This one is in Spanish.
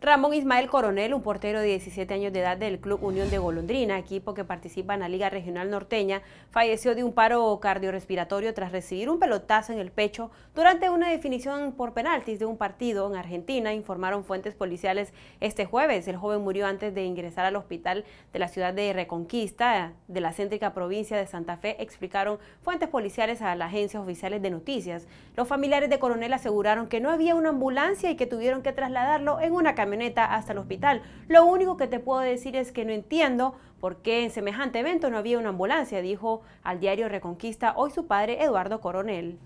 Ramón Ismael Coronel, un portero de 17 años de edad del Club Unión de Golondrina, equipo que participa en la Liga Regional Norteña, falleció de un paro cardiorrespiratorio tras recibir un pelotazo en el pecho durante una definición por penaltis de un partido en Argentina, informaron fuentes policiales este jueves. El joven murió antes de ingresar al hospital de la ciudad de Reconquista, de la céntrica provincia de Santa Fe, explicaron fuentes policiales a la agencia oficiales de noticias. Los familiares de Coronel aseguraron que no había una ambulancia y que tuvieron que trasladarlo en una camioneta camioneta hasta el hospital. Lo único que te puedo decir es que no entiendo por qué en semejante evento no había una ambulancia, dijo al diario Reconquista hoy su padre Eduardo Coronel.